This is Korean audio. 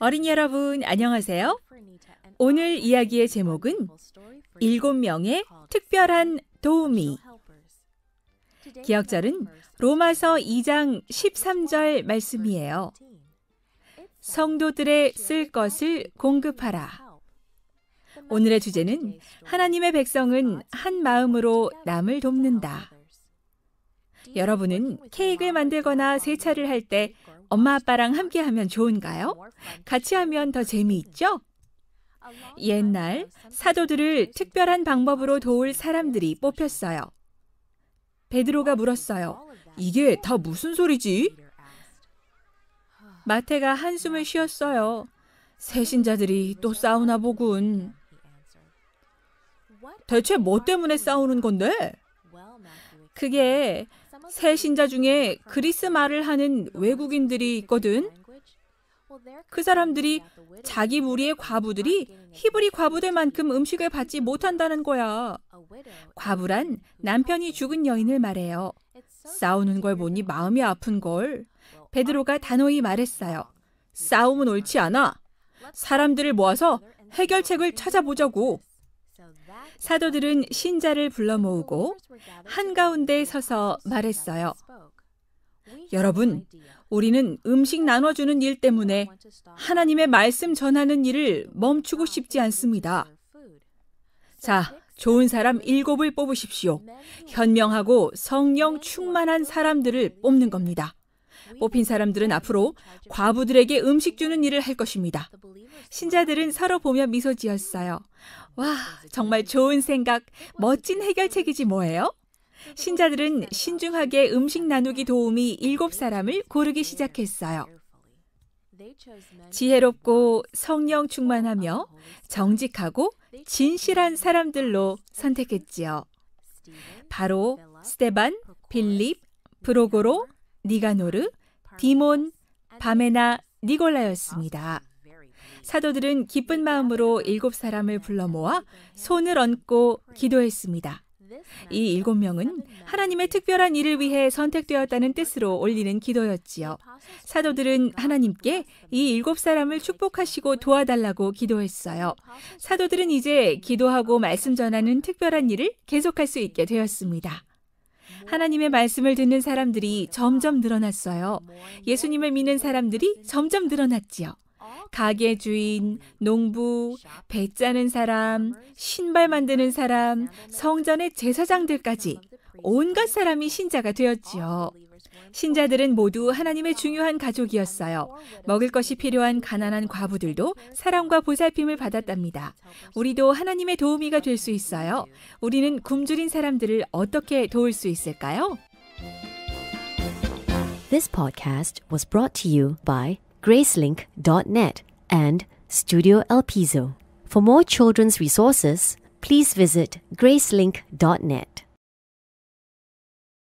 어린이 여러분, 안녕하세요. 오늘 이야기의 제목은 7명의 특별한 도우미. 기억절은 로마서 2장 13절 말씀이에요. 성도들의 쓸 것을 공급하라. 오늘의 주제는 하나님의 백성은 한 마음으로 남을 돕는다. 여러분은 케이크를 만들거나 세차를 할 때 엄마 아빠랑 함께 하면 좋은가요? 같이 하면 더 재미있죠? 옛날 사도들을 특별한 방법으로 도울 사람들이 뽑혔어요. 베드로가 물었어요. 이게 다 무슨 소리지? 마태가 한숨을 쉬었어요. 세신자들이또 싸우나 보군. 대체 뭐 때문에 싸우는 건데? 그게 새 신자 중에 그리스 말을 하는 외국인들이 있거든. 그 사람들이 자기 무리의 과부들이 히브리 과부들만큼 음식을 받지 못한다는 거야. 과부란 남편이 죽은 여인을 말해요. 싸우는 걸 보니 마음이 아픈 걸. 베드로가 단호히 말했어요. 싸움은 옳지 않아. 사람들을 모아서 해결책을 찾아보자고. 사도들은 신자를 불러 모으고 한가운데 서서 말했어요. 여러분, 우리는 음식 나눠주는 일 때문에 하나님의 말씀 전하는 일을 멈추고 싶지 않습니다. 자, 좋은 사람 일곱을 뽑으십시오. 현명하고 성령 충만한 사람들을 뽑는 겁니다. 뽑힌 사람들은 앞으로 과부들에게 음식 주는 일을 할 것입니다. 신자들은 서로 보며 미소 지었어요. 와, 정말 좋은 생각, 멋진 해결책이지 뭐예요? 신자들은 신중하게 음식 나누기 도우미 일곱 사람을 고르기 시작했어요. 지혜롭고 성령 충만하며 정직하고 진실한 사람들로 선택했지요. 바로 스테반, 빌립, 브로고로, 니가노르, 디몬, 바메나, 니골라였습니다. 사도들은 기쁜 마음으로 일곱 사람을 불러 모아 손을 얹고 기도했습니다. 이 일곱 명은 하나님의 특별한 일을 위해 선택되었다는 뜻으로 올리는 기도였지요. 사도들은 하나님께 이 일곱 사람을 축복하시고 도와달라고 기도했어요. 사도들은 이제 기도하고 말씀 전하는 특별한 일을 계속할 수 있게 되었습니다. 하나님의 말씀을 듣는 사람들이 점점 늘어났어요. 예수님을 믿는 사람들이 점점 늘어났지요. 가게 주인, 농부, 배 짜는 사람, 신발 만드는 사람, 성전의 제사장들까지 온갖 사람이 신자가 되었지요. 신자들은 모두 하나님의 중요한 가족이었어요. 먹을 것이 필요한 가난한 과부들도 사랑과 보살핌을 받았답니다. 우리도 하나님의 도우미가 될 수 있어요. 우리는 굶주린 사람들을 어떻게 도울 수 있을까요? This podcast was brought to you by gracelink.net and Studio El Piso. For more children's resources, please visit gracelink.net.